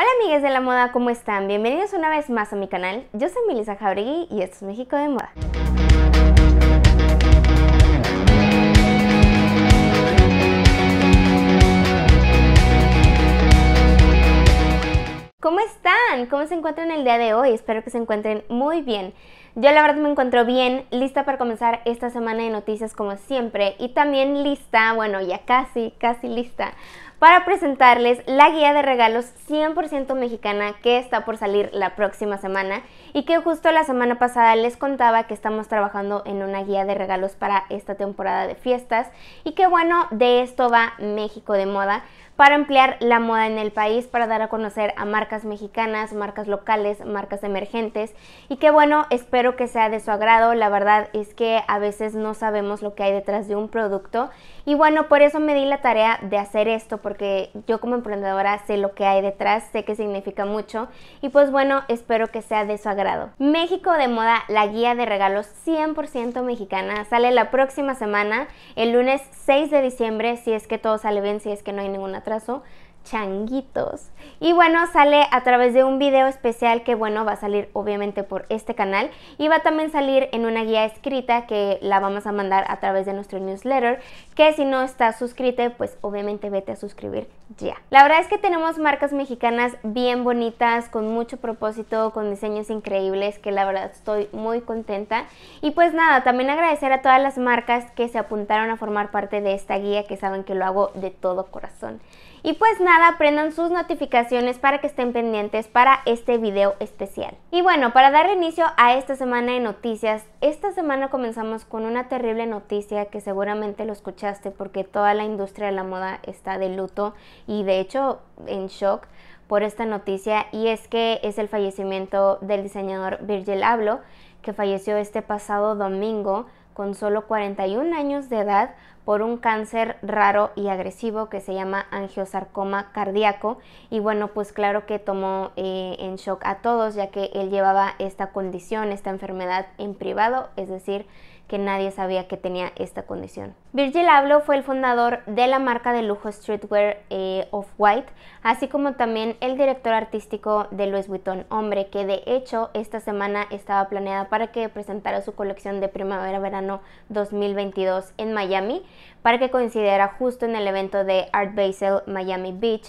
Hola amigues de la moda, ¿cómo están? Bienvenidos una vez más a mi canal. Yo soy Melissa Jauregui y esto es México de Moda. ¿Cómo están? ¿Cómo se encuentran el día de hoy? Espero que se encuentren muy bien. Yo la verdad me encuentro bien, lista para comenzar esta semana de noticias como siempre y también lista, bueno, ya casi, casi lista para presentarles la guía de regalos 100% mexicana que está por salir la próxima semana y que justo la semana pasada les contaba que estamos trabajando en una guía de regalos para esta temporada de fiestas y que bueno, de esto va México de moda para emplear la moda en el país, para dar a conocer a marcas mexicanas, marcas locales, marcas emergentes. Y que bueno, espero que sea de su agrado. La verdad es que a veces no sabemos lo que hay detrás de un producto. Y bueno, por eso me di la tarea de hacer esto, porque yo como emprendedora sé lo que hay detrás, sé que significa mucho. Y pues bueno, espero que sea de su agrado. México de Moda, la guía de regalos 100% mexicana, sale la próxima semana, el lunes 6 de diciembre, si es que todo sale bien, si es que no hay ninguna atraso changuitos. Y bueno, sale a través de un video especial que bueno, va a salir obviamente por este canal y va a también salir en una guía escrita que la vamos a mandar a través de nuestro newsletter, que si no estás suscrita, pues obviamente vete a suscribir ya. La verdad es que tenemos marcas mexicanas bien bonitas, con mucho propósito, con diseños increíbles, que la verdad estoy muy contenta. Y pues nada, también agradecer a todas las marcas que se apuntaron a formar parte de esta guía, que saben que lo hago de todo corazón. Y pues nada, prendan sus notificaciones para que estén pendientes para este video especial. Y bueno, para dar inicio a esta semana de noticias, esta semana comenzamos con una terrible noticia que seguramente lo escuchaste porque toda la industria de la moda está de luto y de hecho en shock por esta noticia y es que es el fallecimiento del diseñador Virgil Abloh que falleció este pasado domingo con solo 41 años de edad por un cáncer raro y agresivo que se llama angiosarcoma cardíaco. Y bueno, pues claro que tomó eh, en shock a todos, ya que él llevaba esta condición, esta enfermedad en privado, es decir, que nadie sabía que tenía esta condición. Virgil Abloh fue el fundador de la marca de lujo streetwear of eh, Off-White, así como también el director artístico de Louis Vuitton Hombre, que de hecho esta semana estaba planeada para que presentara su colección de primavera-verano 2022 en Miami para que coincidiera justo en el evento de Art Basel Miami Beach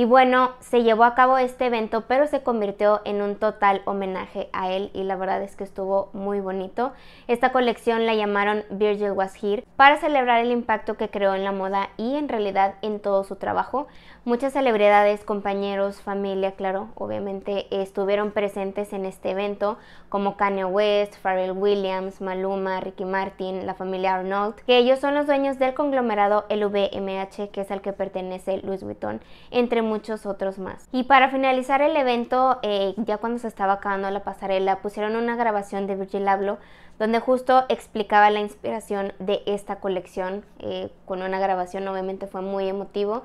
y bueno, se llevó a cabo este evento, pero se convirtió en un total homenaje a él y la verdad es que estuvo muy bonito. Esta colección la llamaron Virgil Was Here para celebrar el impacto que creó en la moda y en realidad en todo su trabajo. Muchas celebridades, compañeros, familia, claro, obviamente estuvieron presentes en este evento, como Kanye West, Pharrell Williams, Maluma, Ricky Martin, la familia Arnold, que ellos son los dueños del conglomerado LVMH, que es al que pertenece Louis Vuitton, entre muchos otros más. Y para finalizar el evento, eh, ya cuando se estaba acabando la pasarela, pusieron una grabación de Virgil Abloh donde justo explicaba la inspiración de esta colección eh, con una grabación, obviamente fue muy emotivo.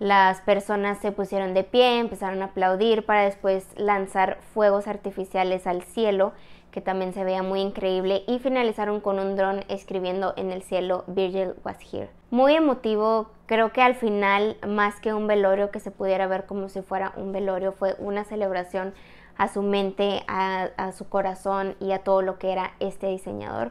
Las personas se pusieron de pie, empezaron a aplaudir para después lanzar fuegos artificiales al cielo que también se veía muy increíble, y finalizaron con un dron escribiendo en el cielo Virgil was here. Muy emotivo, creo que al final, más que un velorio que se pudiera ver como si fuera un velorio, fue una celebración a su mente, a, a su corazón y a todo lo que era este diseñador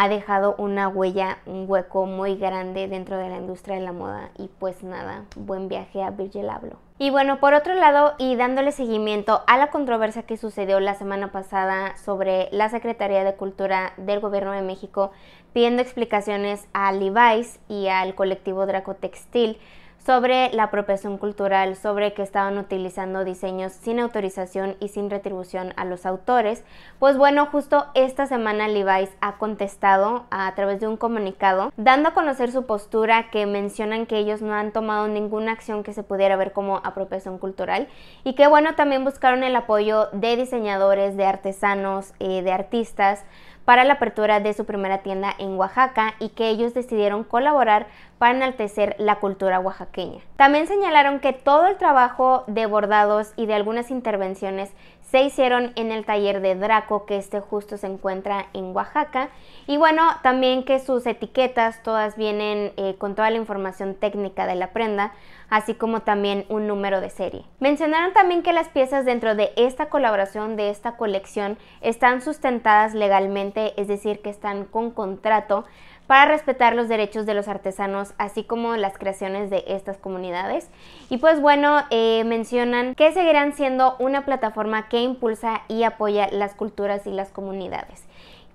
ha dejado una huella, un hueco muy grande dentro de la industria de la moda y pues nada, buen viaje a Virgil Abloh. Y bueno, por otro lado, y dándole seguimiento a la controversia que sucedió la semana pasada sobre la Secretaría de Cultura del Gobierno de México pidiendo explicaciones a Levi's y al colectivo Draco Textil sobre la apropiación cultural, sobre que estaban utilizando diseños sin autorización y sin retribución a los autores. Pues bueno, justo esta semana Levi's ha contestado a través de un comunicado, dando a conocer su postura que mencionan que ellos no han tomado ninguna acción que se pudiera ver como apropiación cultural y que bueno, también buscaron el apoyo de diseñadores, de artesanos, eh, de artistas para la apertura de su primera tienda en Oaxaca y que ellos decidieron colaborar para enaltecer la cultura oaxaqueña. También señalaron que todo el trabajo de bordados y de algunas intervenciones se hicieron en el taller de Draco, que este justo se encuentra en Oaxaca. Y bueno, también que sus etiquetas todas vienen eh, con toda la información técnica de la prenda, así como también un número de serie. Mencionaron también que las piezas dentro de esta colaboración, de esta colección, están sustentadas legalmente, es decir, que están con contrato para respetar los derechos de los artesanos, así como las creaciones de estas comunidades. Y pues bueno, eh, mencionan que seguirán siendo una plataforma que impulsa y apoya las culturas y las comunidades.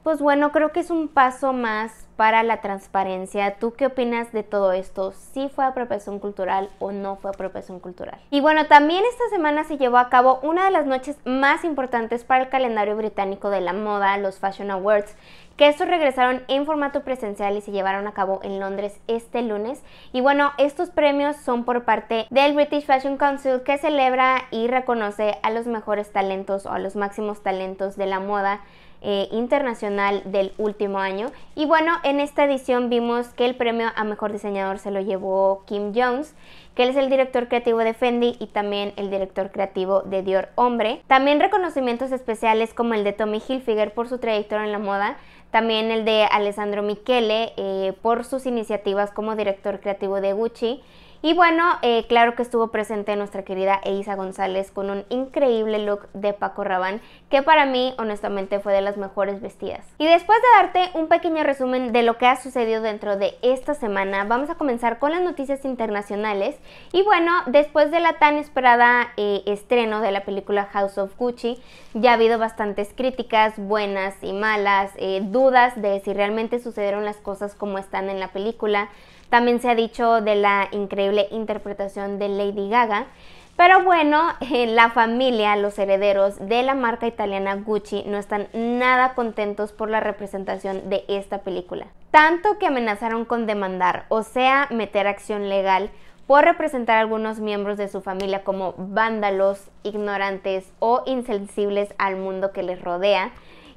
Pues bueno, creo que es un paso más para la transparencia. ¿Tú qué opinas de todo esto? ¿Si ¿Sí fue apropiación cultural o no fue apropiación cultural? Y bueno, también esta semana se llevó a cabo una de las noches más importantes para el calendario británico de la moda, los Fashion Awards, que estos regresaron en formato presencial y se llevaron a cabo en Londres este lunes. Y bueno, estos premios son por parte del British Fashion Council que celebra y reconoce a los mejores talentos o a los máximos talentos de la moda eh, internacional del último año. Y bueno, en esta edición vimos que el premio a mejor diseñador se lo llevó Kim Jones, que él es el director creativo de Fendi y también el director creativo de Dior Hombre. También reconocimientos especiales como el de Tommy Hilfiger por su trayectoria en la moda, también el de Alessandro Michele eh, por sus iniciativas como director creativo de Gucci y bueno, eh, claro que estuvo presente nuestra querida Eiza González con un increíble look de Paco Rabanne que para mí honestamente fue de las mejores vestidas. Y después de darte un pequeño resumen de lo que ha sucedido dentro de esta semana, vamos a comenzar con las noticias internacionales. Y bueno, después de la tan esperada eh, estreno de la película House of Gucci, ya ha habido bastantes críticas, buenas y malas, eh, dudas de si realmente sucedieron las cosas como están en la película. También se ha dicho de la increíble interpretación de Lady Gaga. Pero bueno, eh, la familia, los herederos de la marca italiana Gucci no están nada contentos por la representación de esta película. Tanto que amenazaron con demandar, o sea, meter acción legal por representar a algunos miembros de su familia como vándalos, ignorantes o insensibles al mundo que les rodea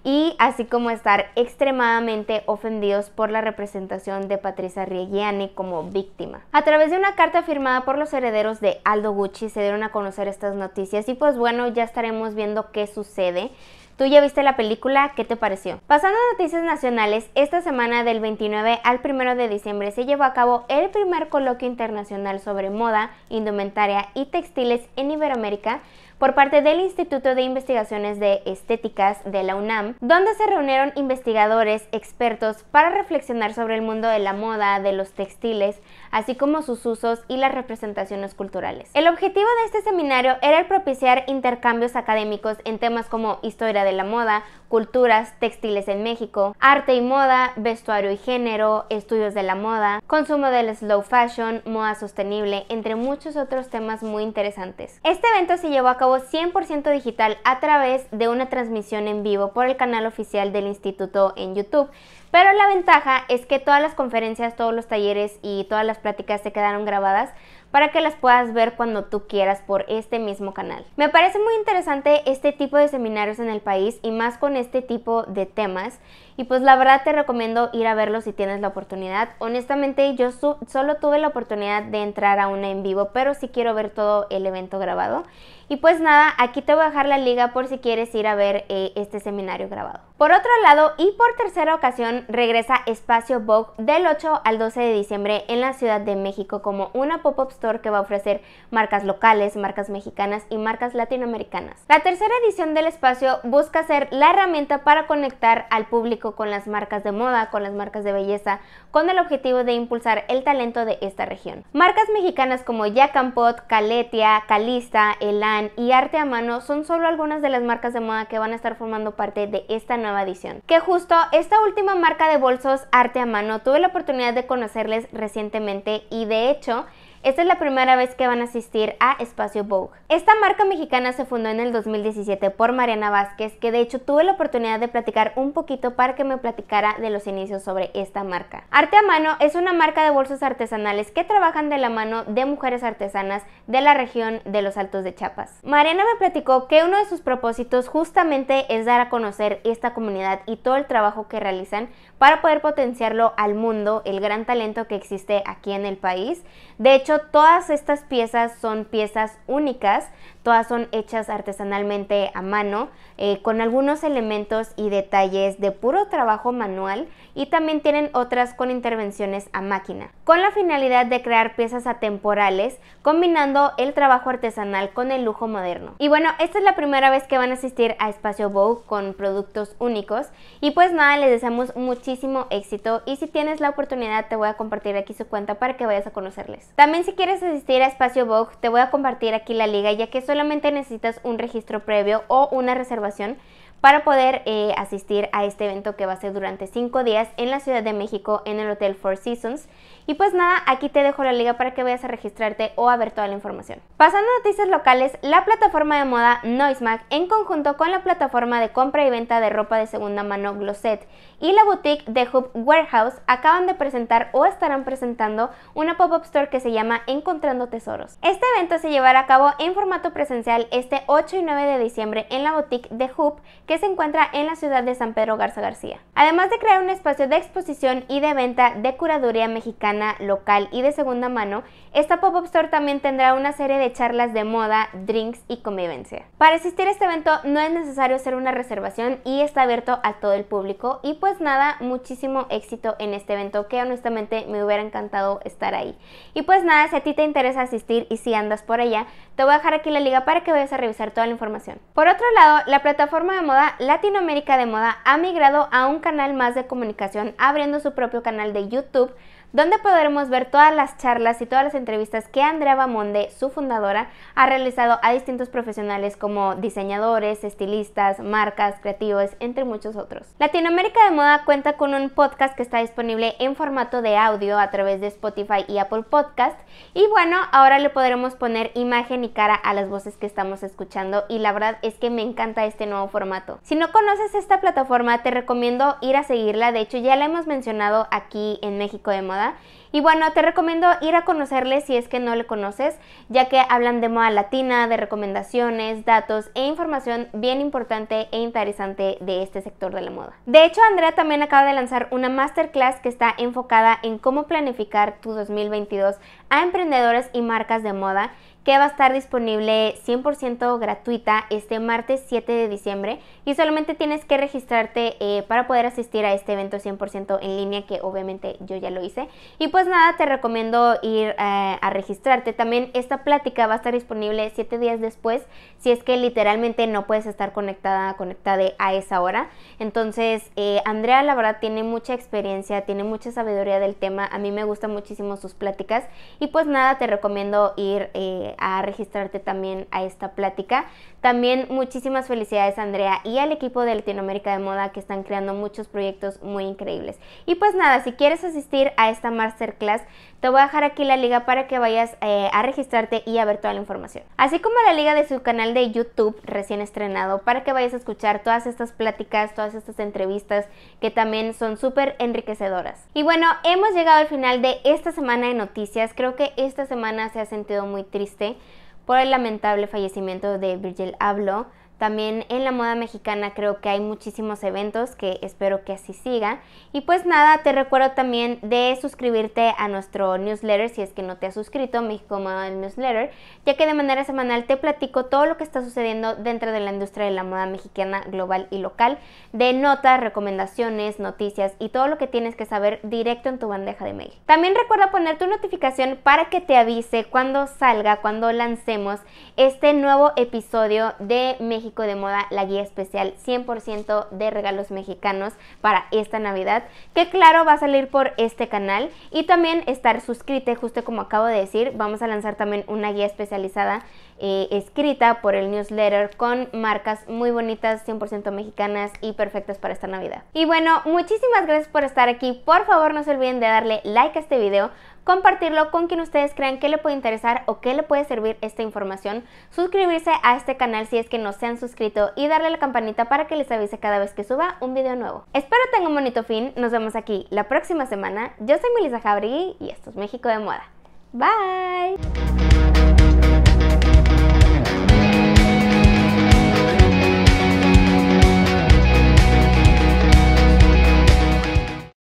y así como estar extremadamente ofendidos por la representación de Patricia Reggiani como víctima. A través de una carta firmada por los herederos de Aldo Gucci se dieron a conocer estas noticias y pues bueno, ya estaremos viendo qué sucede. Tú ya viste la película, ¿qué te pareció? Pasando a noticias nacionales, esta semana del 29 al 1 de diciembre se llevó a cabo el primer coloquio internacional sobre moda, indumentaria y textiles en Iberoamérica por parte del Instituto de Investigaciones de Estéticas de la UNAM, donde se reunieron investigadores expertos para reflexionar sobre el mundo de la moda, de los textiles, así como sus usos y las representaciones culturales. El objetivo de este seminario era propiciar intercambios académicos en temas como historia de la moda, culturas, textiles en México, arte y moda, vestuario y género, estudios de la moda, consumo del slow fashion, moda sostenible, entre muchos otros temas muy interesantes. Este evento se llevó a cabo 100% digital a través de una transmisión en vivo por el canal oficial del instituto en YouTube. Pero la ventaja es que todas las conferencias, todos los talleres y todas las pláticas se quedaron grabadas para que las puedas ver cuando tú quieras por este mismo canal. Me parece muy interesante este tipo de seminarios en el país y más con este tipo de temas y pues la verdad te recomiendo ir a verlo si tienes la oportunidad. Honestamente yo solo tuve la oportunidad de entrar a una en vivo, pero sí quiero ver todo el evento grabado. Y pues nada, aquí te voy a dejar la liga por si quieres ir a ver eh, este seminario grabado. Por otro lado, y por tercera ocasión, regresa Espacio Vogue del 8 al 12 de diciembre en la Ciudad de México como una pop-up store que va a ofrecer marcas locales, marcas mexicanas y marcas latinoamericanas. La tercera edición del espacio busca ser la herramienta para conectar al público con las marcas de moda, con las marcas de belleza, con el objetivo de impulsar el talento de esta región. Marcas mexicanas como Yacampot, Caletia, Calista, Elan y Arte a Mano son solo algunas de las marcas de moda que van a estar formando parte de esta nueva edición. Que justo esta última marca de bolsos Arte a Mano tuve la oportunidad de conocerles recientemente y de hecho esta es la primera vez que van a asistir a Espacio Vogue. Esta marca mexicana se fundó en el 2017 por Mariana Vázquez, que de hecho tuve la oportunidad de platicar un poquito para que me platicara de los inicios sobre esta marca. Arte a Mano es una marca de bolsos artesanales que trabajan de la mano de mujeres artesanas de la región de los Altos de Chiapas. Mariana me platicó que uno de sus propósitos justamente es dar a conocer esta comunidad y todo el trabajo que realizan para poder potenciarlo al mundo, el gran talento que existe aquí en el país. De hecho, todas estas piezas son piezas únicas, todas son hechas artesanalmente a mano, eh, con algunos elementos y detalles de puro trabajo manual y también tienen otras con intervenciones a máquina, con la finalidad de crear piezas atemporales combinando el trabajo artesanal con el lujo moderno. Y bueno, esta es la primera vez que van a asistir a Espacio Vogue con productos únicos y pues nada, les deseamos muchísimo éxito y si tienes la oportunidad te voy a compartir aquí su cuenta para que vayas a conocerles. También si quieres asistir a Espacio Vogue te voy a compartir aquí la liga ya que solamente necesitas un registro previo o una reservación para poder eh, asistir a este evento que va a ser durante cinco días en la Ciudad de México en el Hotel Four Seasons y pues nada, aquí te dejo la liga para que vayas a registrarte o a ver toda la información. Pasando a noticias locales, la plataforma de moda Noismac, en conjunto con la plataforma de compra y venta de ropa de segunda mano Glosset y la boutique de Hub Warehouse, acaban de presentar o estarán presentando una pop-up store que se llama Encontrando Tesoros. Este evento se llevará a cabo en formato presencial este 8 y 9 de diciembre en la boutique de Hoop, que se encuentra en la ciudad de San Pedro Garza García. Además de crear un espacio de exposición y de venta de curaduría mexicana, local y de segunda mano, esta pop-up store también tendrá una serie de charlas de moda, drinks y convivencia. Para asistir a este evento no es necesario hacer una reservación y está abierto a todo el público y pues nada, muchísimo éxito en este evento que honestamente me hubiera encantado estar ahí. Y pues nada, si a ti te interesa asistir y si andas por allá, te voy a dejar aquí la liga para que vayas a revisar toda la información. Por otro lado, la plataforma de moda Latinoamérica de Moda ha migrado a un canal más de comunicación abriendo su propio canal de YouTube donde podremos ver todas las charlas y todas las entrevistas que Andrea Bamonde, su fundadora, ha realizado a distintos profesionales como diseñadores, estilistas, marcas, creativos, entre muchos otros. Latinoamérica de Moda cuenta con un podcast que está disponible en formato de audio a través de Spotify y Apple Podcast. Y bueno, ahora le podremos poner imagen y cara a las voces que estamos escuchando y la verdad es que me encanta este nuevo formato. Si no conoces esta plataforma, te recomiendo ir a seguirla. De hecho, ya la hemos mencionado aquí en México de Moda y bueno, te recomiendo ir a conocerle si es que no le conoces, ya que hablan de moda latina, de recomendaciones, datos e información bien importante e interesante de este sector de la moda. De hecho, Andrea también acaba de lanzar una masterclass que está enfocada en cómo planificar tu 2022 a emprendedores y marcas de moda que va a estar disponible 100% gratuita este martes 7 de diciembre y solamente tienes que registrarte eh, para poder asistir a este evento 100% en línea que obviamente yo ya lo hice y pues nada te recomiendo ir eh, a registrarte también esta plática va a estar disponible 7 días después si es que literalmente no puedes estar conectada conectada a esa hora entonces eh, Andrea la verdad tiene mucha experiencia tiene mucha sabiduría del tema a mí me gustan muchísimo sus pláticas y pues nada, te recomiendo ir eh, a registrarte también a esta plática. También muchísimas felicidades Andrea y al equipo de Latinoamérica de Moda que están creando muchos proyectos muy increíbles. Y pues nada, si quieres asistir a esta masterclass, te voy a dejar aquí la liga para que vayas eh, a registrarte y a ver toda la información. Así como la liga de su canal de YouTube recién estrenado para que vayas a escuchar todas estas pláticas, todas estas entrevistas que también son súper enriquecedoras. Y bueno, hemos llegado al final de esta semana de noticias creo que esta semana se ha sentido muy triste por el lamentable fallecimiento de Virgil Abloh, también en la moda mexicana creo que hay muchísimos eventos que espero que así siga. Y pues nada, te recuerdo también de suscribirte a nuestro newsletter si es que no te has suscrito, México Moda Newsletter, ya que de manera semanal te platico todo lo que está sucediendo dentro de la industria de la moda mexicana global y local, de notas, recomendaciones, noticias y todo lo que tienes que saber directo en tu bandeja de mail. También recuerda poner tu notificación para que te avise cuando salga, cuando lancemos este nuevo episodio de México de Moda, la guía especial 100% de regalos mexicanos para esta Navidad, que claro va a salir por este canal y también estar suscrito, justo como acabo de decir, vamos a lanzar también una guía especializada eh, escrita por el newsletter con marcas muy bonitas, 100% mexicanas y perfectas para esta Navidad. Y bueno, muchísimas gracias por estar aquí. Por favor, no se olviden de darle like a este video, compartirlo con quien ustedes crean que le puede interesar o que le puede servir esta información, suscribirse a este canal si es que no se han suscrito y darle la campanita para que les avise cada vez que suba un video nuevo. Espero tenga un bonito fin, nos vemos aquí la próxima semana. Yo soy Melissa Jabri y esto es México de Moda. Bye!